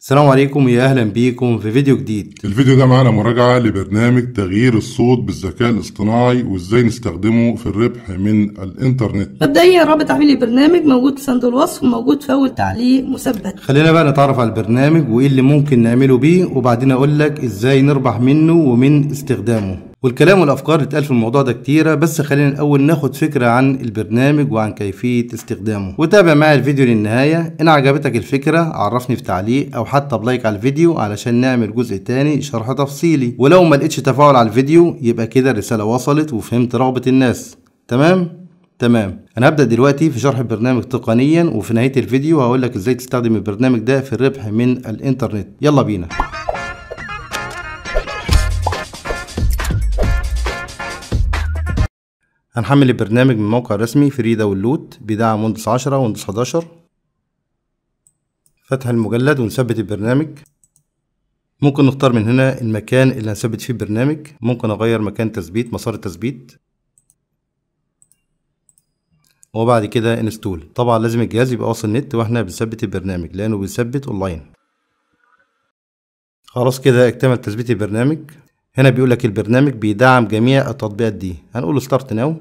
السلام عليكم يا اهلا بيكم في فيديو جديد الفيديو ده معانا مراجعه لبرنامج تغيير الصوت بالذكاء الاصطناعي وازاي نستخدمه في الربح من الانترنت مبدئيا رابط عميل البرنامج موجود في صندوق الوصف وموجود في اول تعليق مثبت خلينا بقى نتعرف على البرنامج وايه اللي ممكن نعمله بيه وبعدين اقول لك ازاي نربح منه ومن استخدامه والكلام والأفكار اللي اتقال في الموضوع ده كتيرة بس خلينا الأول ناخد فكرة عن البرنامج وعن كيفية استخدامه وتابع معي الفيديو للنهاية إن عجبتك الفكرة عرفني في تعليق أو حتى بلايك على الفيديو علشان نعمل جزء تاني شرح تفصيلي ولو ما لقيتش تفاعل على الفيديو يبقى كده الرسالة وصلت وفهمت رغبة الناس تمام؟ تمام انا هبدا دلوقتي في شرح البرنامج تقنيا وفي نهايه الفيديو هقول لك ازاي تستخدم البرنامج ده في الربح من الانترنت يلا بينا هنحمل البرنامج من موقع رسمي فري داونلود بدعم ويندوز 10 ويندوز 11 فتح المجلد ونثبت البرنامج ممكن نختار من هنا المكان اللي هنثبت فيه البرنامج ممكن اغير مكان تثبيت مسار التثبيت وبعد كده انستول طبعا لازم الجهاز يبقى واصل نت واحنا بنثبت البرنامج لانه بيثبت اونلاين خلاص كده اكتمل تثبيت البرنامج هنا بيقول لك البرنامج بيدعم جميع التطبيقات دي هنقول ستارت ناو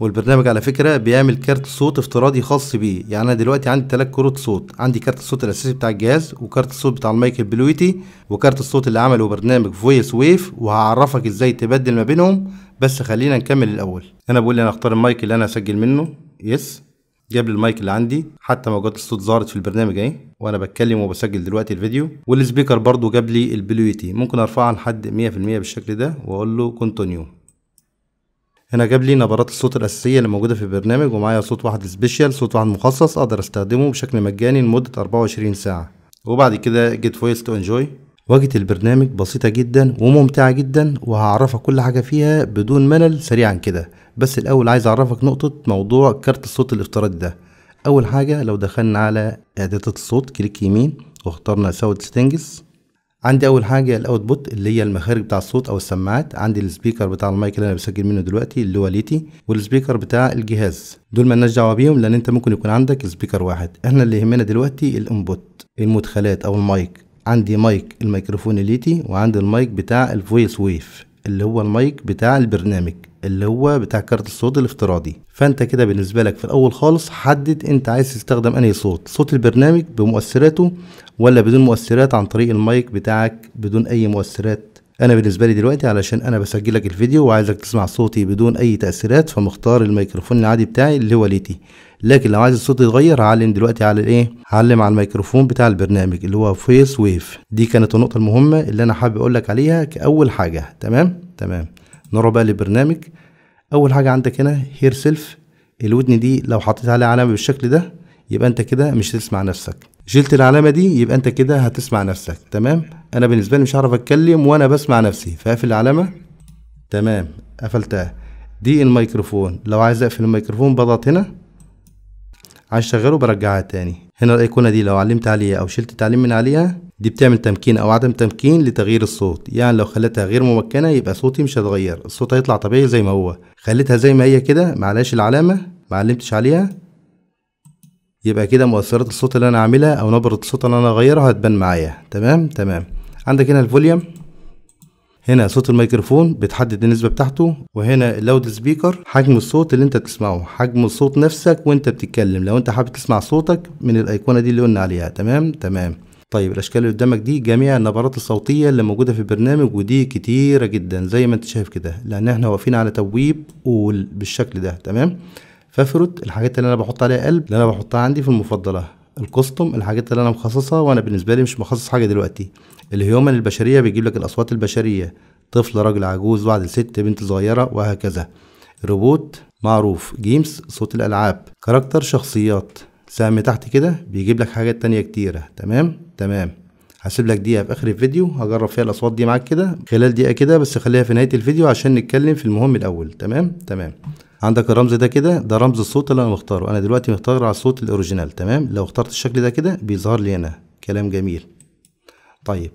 والبرنامج على فكره بيعمل كارت صوت افتراضي خاص بيه يعني انا دلوقتي عندي ثلاث كروت صوت عندي كارت الصوت الاساسي بتاع الجهاز وكارت الصوت بتاع المايك البلويتي وكارت الصوت اللي عمله برنامج فويس ويف وهعرفك ازاي تبدل ما بينهم بس خلينا نكمل الاول انا بقول لي انا اختار المايك اللي انا هسجل منه يس جاب لي المايك اللي عندي حتى موجات الصوت ظهرت في البرنامج اهي وانا بتكلم وبسجل دلوقتي الفيديو والسبيكر برضو جاب لي البلويتي ممكن ارفعها لحد 100% بالشكل ده واقول له كونتينيو هنا جاب لي نبرات الصوت الاساسيه اللي موجوده في البرنامج ومعايا صوت واحد سبيشال صوت واحد مخصص اقدر استخدمه بشكل مجاني لمده 24 ساعه وبعد كده جيت فويس تو انجوي واجهه البرنامج بسيطه جدا وممتعه جدا وهعرفك كل حاجه فيها بدون ملل سريعا كده بس الاول عايز اعرفك نقطه موضوع كارت الصوت الافتراضي ده اول حاجه لو دخلنا على اعدادات الصوت كليك يمين واخترنا ساوند ستينجز عندي اول حاجه الاوتبوت اللي هي المخارج بتاع الصوت او السماعات عندي السبيكر بتاع المايك اللي انا بسجل منه دلوقتي اللي هو ليتي والسبيكر بتاع الجهاز دول مالناش دعوه بيهم لان انت ممكن يكون عندك سبيكر واحد احنا اللي يهمنا دلوقتي الانبوت المدخلات او المايك عندي مايك الميكروفون ليتي وعندي المايك بتاع الفويس ويف اللي هو المايك بتاع البرنامج اللي هو بتاع كارت الصوت الافتراضي فانت كده بالنسبه لك في الاول خالص حدد انت عايز تستخدم انهي صوت صوت البرنامج بمؤثراته ولا بدون مؤثرات عن طريق المايك بتاعك بدون اي مؤثرات انا بالنسبه لي دلوقتي علشان انا بسجل لك الفيديو وعايزك تسمع صوتي بدون اي تاثيرات فمختار الميكروفون العادي بتاعي اللي هو ليتي لكن لو عايز الصوت يتغير علم دلوقتي على الايه علم على الميكروفون بتاع البرنامج اللي هو فيس ويف دي كانت النقطه المهمه اللي انا حابب اقول لك عليها كاول حاجه تمام تمام نروح بقى للبرنامج اول حاجه عندك هنا هير سيلف الودن دي لو حطيت عليها علامه بالشكل ده يبقى انت كده مش هتسمع نفسك شلت العلامه دي يبقى انت كده هتسمع نفسك تمام انا بالنسبه لي مش هعرف اتكلم وانا بسمع نفسي فاقفل العلامه تمام قفلتها دي الميكروفون لو عايز اقفل الميكروفون بضغط هنا عايز اشغله برجعها تاني هنا الايقونه دي لو علمت عليها او شلت تعليم من عليها دي بتعمل تمكين او عدم تمكين لتغيير الصوت يعني لو خليتها غير ممكنه يبقى صوتي مش هيتغير الصوت هيطلع طبيعي زي ما هو خليتها زي ما هي كده معلهاش العلامه ما علمتش عليها يبقى كده مؤثرات الصوت اللي انا عاملها او نبره الصوت اللي انا اغيرها هتبان معايا تمام تمام عندك هنا الفوليوم هنا صوت الميكروفون بتحدد النسبة بتاعته وهنا اللاود سبيكر حجم الصوت اللي انت بتسمعه حجم الصوت نفسك وانت بتتكلم لو انت حابب تسمع صوتك من الايقونة دي اللي قلنا عليها تمام تمام طيب الاشكال اللي قدامك دي جميع النبرات الصوتية اللي موجودة في البرنامج ودي كتيرة جدا زي ما انت شايف كده لان احنا واقفين على تبويب قول بالشكل ده تمام فافروت الحاجات اللي انا بحط عليها قلب اللي انا بحطها عندي في المفضله الكوستوم الحاجات اللي انا مخصصها وانا بالنسبه لي مش مخصص حاجه دلوقتي الهيومن البشريه بيجيب لك الاصوات البشريه طفل راجل عجوز واحد ست بنت صغيره وهكذا روبوت معروف جيمز صوت الالعاب كاركتر شخصيات سهم تحت كده بيجيب لك حاجات تانية كتيرة تمام تمام هسيب لك دقيقة في آخر الفيديو هجرب فيها الأصوات دي معاك كده خلال دقيقة كده بس خليها في نهاية الفيديو عشان نتكلم في المهم الأول تمام تمام عندك الرمز ده كده ده رمز الصوت اللي انا مختاره انا دلوقتي مختار على الصوت الاوريجينال تمام لو اخترت الشكل ده كده بيظهر لي هنا كلام جميل طيب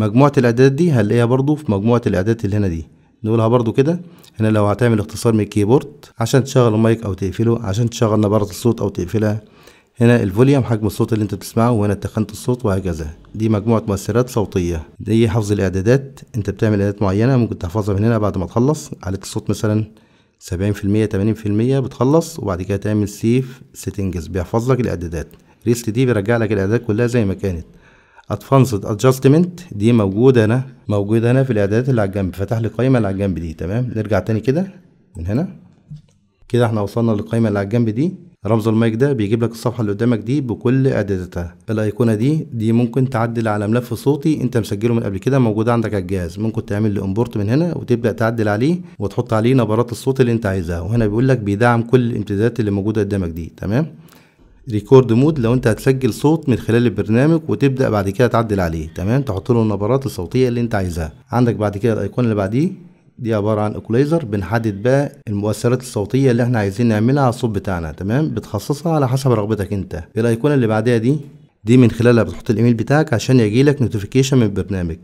مجموعة الإعدادات دي هنلاقيها برضو في مجموعة الإعدادات اللي هنا دي نقولها برضو كده هنا لو هتعمل اختصار من الكيبورد عشان تشغل المايك أو تقفله عشان تشغل نبرة الصوت أو تقفلها هنا الفوليوم حجم الصوت اللي انت بتسمعه وهنا تخانة الصوت وهكذا دي مجموعة مؤثرات صوتية دي حفظ الإعدادات انت بتعمل إعدادات معينة ممكن تحفظها من هنا بعد ما تخلص عليك الصوت مثلا سبعين في المية تمانين في المية بتخلص وبعد كده تعمل سيف سيتنجز بيحفظ لك الاعدادات ريست دي بيرجع لك الاعدادات كلها زي ما كانت ادفانسد ادجستمنت دي موجوده هنا موجوده هنا في الاعدادات اللي على الجنب فتح لي القائمه اللي على الجنب دي تمام نرجع تاني كده من هنا كده احنا وصلنا للقائمه اللي على الجنب دي رمز المايك ده بيجيب لك الصفحه اللي قدامك دي بكل اعداداتها الايقونه دي دي ممكن تعدل على ملف صوتي انت مسجله من قبل كده موجود عندك على الجهاز ممكن تعمل له امبورت من هنا وتبدا تعدل عليه وتحط عليه نبرات الصوت اللي انت عايزها وهنا بيقول لك بيدعم كل الامتدادات اللي موجوده قدامك دي تمام ريكورد مود لو انت هتسجل صوت من خلال البرنامج وتبدا بعد كده تعدل عليه تمام تحط له النبرات الصوتيه اللي انت عايزها عندك بعد كده الايقونه اللي بعديه دي عبارة عن ايكولايزر بنحدد بقى المؤثرات الصوتية اللي احنا عايزين نعملها على الصوت بتاعنا تمام بتخصصها على حسب رغبتك انت الايقونة اللي بعدها دي دي من خلالها بتحط الايميل بتاعك عشان يجيلك نوتيفيكيشن من البرنامج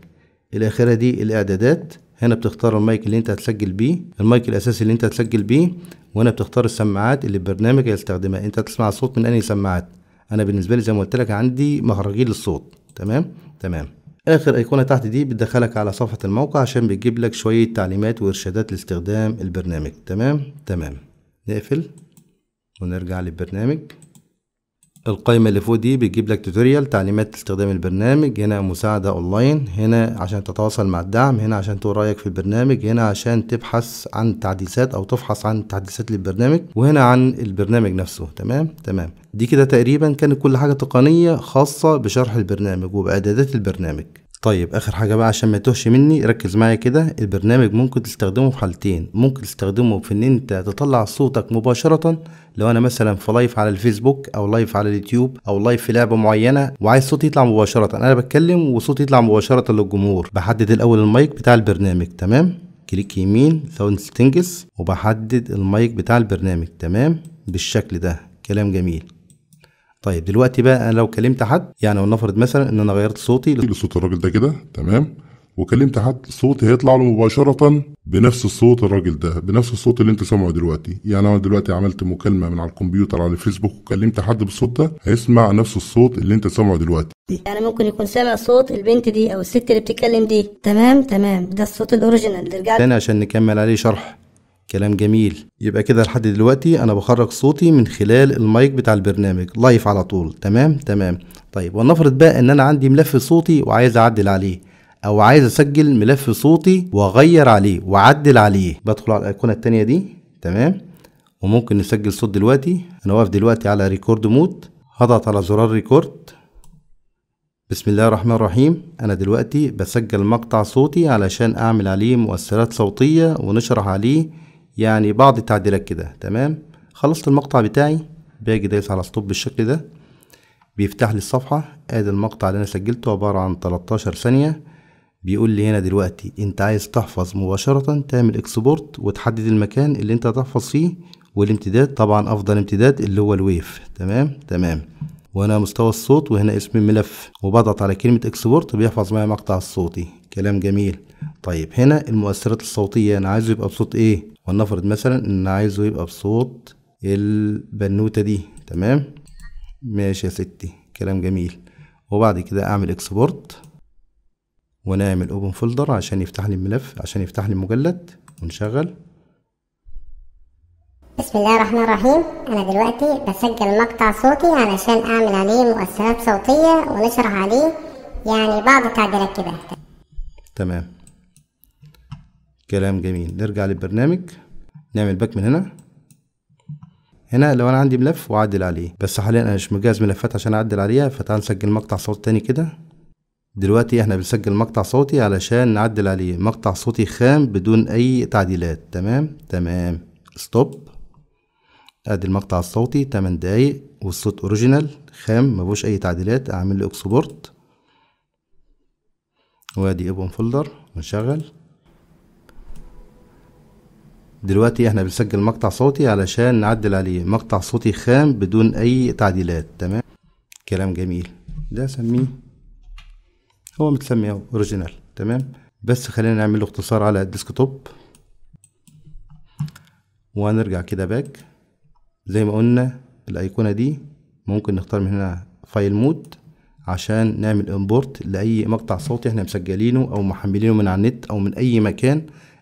الاخيرة دي الاعدادات هنا بتختار المايك اللي انت هتسجل بيه المايك الاساسي اللي انت هتسجل بيه وهنا بتختار السماعات اللي البرنامج هيستخدمها انت هتسمع الصوت من انهي سماعات انا بالنسبة لي زي ما قلت لك عندي مهرجين للصوت تمام تمام اخر ايقونة تحت دي بتدخلك على صفحة الموقع عشان بتجيب لك شوية تعليمات وارشادات لاستخدام البرنامج تمام تمام نقفل ونرجع للبرنامج القائمة اللي فوق دي بتجيب لك توتوريال تعليمات استخدام البرنامج هنا مساعدة اونلاين هنا عشان تتواصل مع الدعم هنا عشان تقول رأيك في البرنامج هنا عشان تبحث عن تعديلات او تفحص عن تعديلات للبرنامج وهنا عن البرنامج نفسه تمام تمام دي كده تقريبا كانت كل حاجة تقنية خاصة بشرح البرنامج وبإعدادات البرنامج طيب اخر حاجة بقى عشان ما تهش مني ركز معايا كده البرنامج ممكن تستخدمه في حالتين ممكن تستخدمه في ان انت تطلع صوتك مباشرة لو انا مثلا في لايف على الفيسبوك او لايف على اليوتيوب او لايف في لعبة معينة وعايز صوتي يطلع مباشرة انا بتكلم وصوتي يطلع مباشرة للجمهور بحدد الاول المايك بتاع البرنامج تمام كليك يمين ساوند ستنجز وبحدد المايك بتاع البرنامج تمام بالشكل ده كلام جميل طيب دلوقتي بقى انا لو كلمت حد يعني ولنفرض مثلا ان انا غيرت صوتي لصوت الراجل ده كده تمام وكلمت حد صوتي هيطلع له مباشرة بنفس الصوت الراجل ده بنفس الصوت اللي انت سامعه دلوقتي يعني انا دلوقتي عملت مكالمة من على الكمبيوتر على الفيسبوك وكلمت حد بالصوت ده هيسمع نفس الصوت اللي انت سامعه دلوقتي يعني ممكن يكون سامع صوت البنت دي او الست اللي بتتكلم دي تمام تمام ده الصوت الاوريجينال رجعت تاني عشان نكمل عليه شرح كلام جميل يبقى كده لحد دلوقتي انا بخرج صوتي من خلال المايك بتاع البرنامج لايف على طول تمام تمام طيب ولنفرض بقى ان انا عندي ملف صوتي وعايز اعدل عليه او عايز اسجل ملف صوتي واغير عليه واعدل عليه بدخل على الايقونه التانية دي تمام وممكن نسجل صوت دلوقتي انا واقف دلوقتي على ريكورد مود هضغط على زرار ريكورد بسم الله الرحمن الرحيم أنا دلوقتي بسجل مقطع صوتي علشان أعمل عليه مؤثرات صوتية ونشرح عليه يعني بعض التعديلات كده تمام خلصت المقطع بتاعي باجي دايس على ستوب بالشكل ده بيفتح لي الصفحة ادي المقطع اللي انا سجلته عبارة عن 13 ثانية بيقول لي هنا دلوقتي انت عايز تحفظ مباشرة تعمل اكسبورت وتحدد المكان اللي انت هتحفظ فيه والامتداد طبعا افضل امتداد اللي هو الويف تمام تمام وهنا مستوى الصوت وهنا اسم الملف وبضغط على كلمة اكسبورت بيحفظ معايا المقطع الصوتي كلام جميل طيب هنا المؤثرات الصوتية انا عايزه يبقى بصوت ايه ولنفرض مثلا ان عايزه يبقى بصوت البنوتة دي تمام ماشي يا ستي كلام جميل وبعد كده اعمل اكسبورت ونعمل اوبن فولدر عشان يفتح لي الملف عشان يفتح لي المجلد ونشغل بسم الله الرحمن الرحيم انا دلوقتي بسجل مقطع صوتي علشان اعمل عليه مؤثرات صوتيه ونشرح عليه يعني بعض التعديلات كده تمام كلام جميل نرجع للبرنامج نعمل باك من هنا هنا لو انا عندي ملف واعدل عليه بس حاليا انا مش مجهز ملفات عشان اعدل عليها فتعال نسجل مقطع صوت تاني كده دلوقتي احنا بنسجل مقطع صوتي علشان نعدل عليه مقطع صوتي خام بدون اي تعديلات تمام تمام ستوب ادي المقطع الصوتي 8 دقايق والصوت اوريجينال خام مفيهوش اي تعديلات اعمل له اكسبورت وادي اوبن فولدر ونشغل دلوقتي احنا بنسجل مقطع صوتي علشان نعدل عليه مقطع صوتي خام بدون اي تعديلات تمام كلام جميل ده سميه هو متسمي اهو اوريجينال تمام بس خلينا نعمل له اختصار على الديسكتوب ونرجع كده باك زي ما قلنا الايقونه دي ممكن نختار من هنا فايل مود عشان نعمل امبورت لاي مقطع صوتي احنا مسجلينه او محملينه من على النت او من اي مكان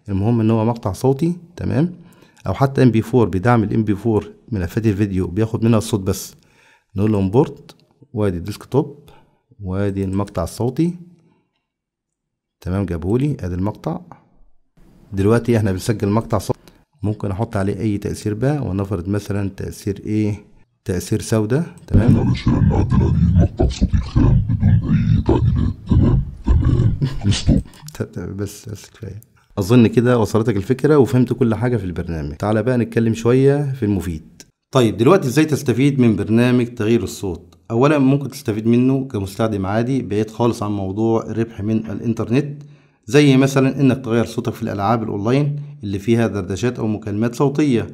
المهم ان هو مقطع صوتي تمام او حتى ام بي 4 بيدعم الام بي 4 ملفات الفيديو بياخد منها الصوت بس نقول له امبورت وادي الديسك توب وادي المقطع الصوتي تمام جابهولي ادي المقطع دلوقتي احنا بنسجل مقطع صوت ممكن احط عليه اي تأثير بقى ونفرض مثلا تأثير ايه تأثير سوداء تمام علشان نعدل عليه مقطع صوتي الخام بدون اي تعديلات تمام تمام بس بس كفايه اظن كده وصلتك الفكره وفهمت كل حاجه في البرنامج تعالى بقى نتكلم شويه في المفيد طيب دلوقتي ازاي تستفيد من برنامج تغيير الصوت اولا ممكن تستفيد منه كمستخدم عادي بعيد خالص عن موضوع الربح من الانترنت زي مثلا انك تغير صوتك في الالعاب الاونلاين اللي فيها دردشات او مكالمات صوتيه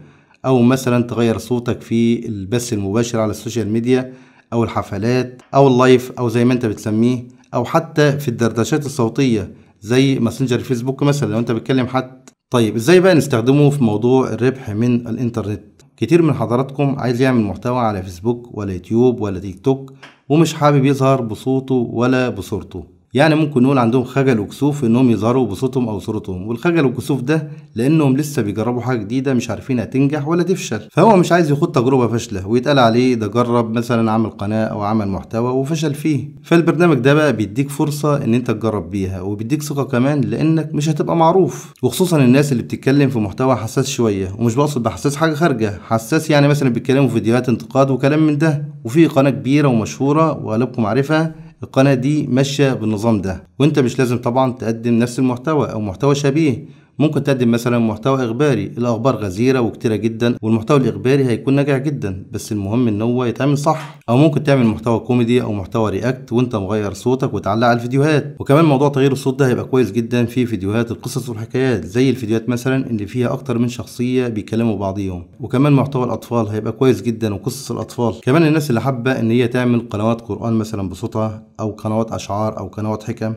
او مثلا تغير صوتك في البث المباشر على السوشيال ميديا او الحفلات او اللايف او زي ما انت بتسميه او حتى في الدردشات الصوتيه زي ماسنجر الفيسبوك مثلا لو انت بتكلم حد طيب ازاي بقى نستخدمه في موضوع الربح من الانترنت كتير من حضراتكم عايز يعمل محتوى على فيسبوك ولا يوتيوب ولا تيك توك ومش حابب يظهر بصوته ولا بصورته يعني ممكن نقول عندهم خجل وكسوف انهم يظهروا بصوتهم او صورتهم والخجل والكسوف ده لانهم لسه بيجربوا حاجه جديده مش عارفين هتنجح ولا تفشل فهو مش عايز يخوض تجربه فاشله ويتقال عليه ده جرب مثلا عمل قناه او عمل محتوى وفشل فيه فالبرنامج ده بقى بيديك فرصه ان انت تجرب بيها وبيديك ثقه كمان لانك مش هتبقى معروف وخصوصا الناس اللي بتتكلم في محتوى حساس شويه ومش بقصد بحساس حاجه خارجه حساس يعني مثلا بيتكلموا في فيديوهات انتقاد وكلام من ده وفي قناه كبيره ومشهوره وغالبكم عارفها القناة دي ماشية بالنظام ده وانت مش لازم طبعا تقدم نفس المحتوى او محتوى شبيه ممكن تقدم مثلا محتوى اخباري الاخبار غزيره وكتيره جدا والمحتوى الاخباري هيكون ناجح جدا بس المهم ان هو يتعمل صح او ممكن تعمل محتوى كوميدي او محتوى رياكت وانت مغير صوتك وتعلق على الفيديوهات وكمان موضوع تغيير الصوت ده هيبقى كويس جدا في فيديوهات القصص والحكايات زي الفيديوهات مثلا اللي فيها اكتر من شخصيه بيكلموا بعضيهم وكمان محتوى الاطفال هيبقى كويس جدا وقصص الاطفال كمان الناس اللي حابه ان هي تعمل قنوات قران مثلا بصوتها او قنوات اشعار او قنوات حكم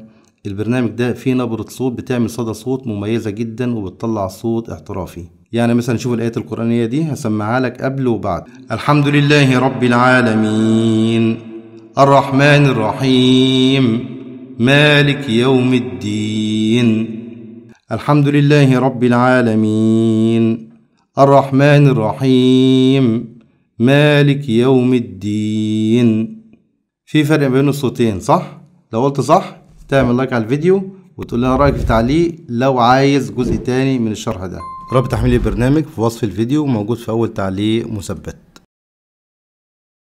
البرنامج ده فيه نبرة صوت بتعمل صدى صوت مميزة جدا وبتطلع صوت احترافي يعني مثلا شوف الآية القرآنية دي هسمعها لك قبل وبعد الحمد لله رب العالمين الرحمن الرحيم مالك يوم الدين الحمد لله رب العالمين الرحمن الرحيم مالك يوم الدين في فرق بين الصوتين صح؟ لو قلت صح تعمل لايك على الفيديو وتقول لنا رايك في تعليق لو عايز جزء تاني من الشرح ده رابط تحميل البرنامج في وصف الفيديو موجود في اول تعليق مثبت